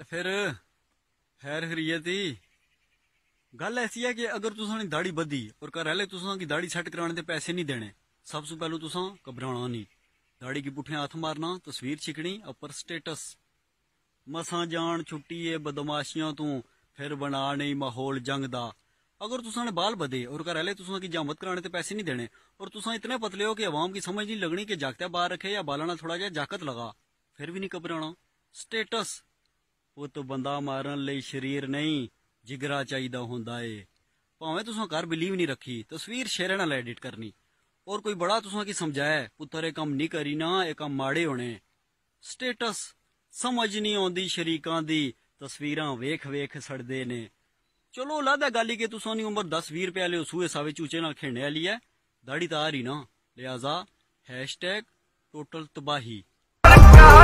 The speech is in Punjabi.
ਤੇ ਫਿਰ ਹੈਰ ਦੀ ਗੱਲ ਐਸੀ ਹੈ ਕਿ ਅਗਰ ਤੁਸੀਂ ਨੇ ਦਾੜੀ ਬੱਧੀ ਔਰ ਕਰ ਰਹੇ ਤੁਸੀਂ ਕੀ ਦਾੜੀ ਸੈੱਟ ਕਰਾਉਣ ਦੇ ਪੈਸੇ ਨਹੀਂ ਦੇਣੇ ਸਭ ਤੋਂ ਪਹਿਲਾਂ ਤੁਸੀਂ ਘਬਰਾਉਣਾ ਨਹੀਂ ਦਾੜੀ ਕੀ ਪੁੱਠੇ ਹੱਥ ਮਾਰਨਾ ਤਸਵੀਰ ਛਿਕਣੀ ਅਪਰ ਸਟੇਟਸ ਮਸਾਂ ਜਾਣ ਛੁੱਟੀ ਏ ਬਦਮਾਸ਼ੀਆਂ ਤੋਂ ਫਿਰ ਬਣਾ ਨਹੀਂ ਮਾਹੌਲ ਜੰਗ ਦਾ ਅਗਰ ਤੁਸੀਂ ਨੇ ਬਾਲ ਬਦੇ ਔਰ ਕਰ ਰਹੇ ਤੁਸੀਂ ਕੀ ਜਾਮਤ ਕਰਾਉਣ ਦੇ ਪੈਸੇ ਨਹੀਂ ਦੇਣੇ ਔਰ ਤੁਸੀਂ ਇਤਨੇ ਪਤਲੇ ਹੋ ਕਿ ਆਵਾਮ ਕੀ ਸਮਝ ਨਹੀਂ ਲੱਗਣੀ ਕਿ ਜਾਕਤਾ ਬਾਹਰ ਰੱਖੇ ਜਾਂ ਬਾਲਾਂ ਨਾਲ ਥੋੜਾ ਜਿਹਾ ਜਾਕਤ ਲਗਾ ਫਿਰ ਵੀ ਨਹੀਂ ਘਬਰਾਉਣਾ ਸਟੇਟਸ ਉਹ ਤੋਂ ਬੰਦਾ ਮਾਰਨ ਲਈ ਸਰੀਰ ਨਹੀਂ ਜਿਗਰਾ ਚਾਹੀਦਾ ਹੁੰਦਾ ਏ ਭਾਵੇਂ ਤੁਸੀਂ ਘਰ ਬਲੀਵ ਨਹੀਂ ਰੱਖੀ ਤਸਵੀਰ ਸ਼ੇਰੇ ਨਾਲ ਐਡਿਟ ਕਰਨੀ ਔਰ ਕੋਈ ਬੜਾ ਤੁਸੀਂ ਕੀ ਸਮਝਾਇਆ ਪੁੱਤਰ ਇਹ ਕੰਮ ਨਹੀਂ ਕਰੀ ਨਾ ਇਹ ਕੰਮ ਮਾੜੇ ਹੋਣੇ ਸਟੇਟਸ ਸਮਝ ਨਹੀਂ ਆਉਂਦੀ ਸ਼ਰੀਕਾਂ ਦੀ ਤਸਵੀਰਾਂ ਵੇਖ ਵੇਖ ਸੜਦੇ ਨੇ ਚਲੋ ਲਾਦਾ ਗਾਲੀ ਕਿ ਤੁਸੀਂ ਸੋਨੀ ਉਮਰ 10 20 ਰੁਪਏ ਲਿਓ ਸੂਏ ਸਾਵੇ ਚੂਚੇ ਨਾਲ ਖੇਡਣ ਵਾਲੀ ਹੈ ਦਾੜੀ ਤਾਰ ਹੀ ਨਾ ਲਿਆਜ਼ਾ #total ਤਬਾਹੀ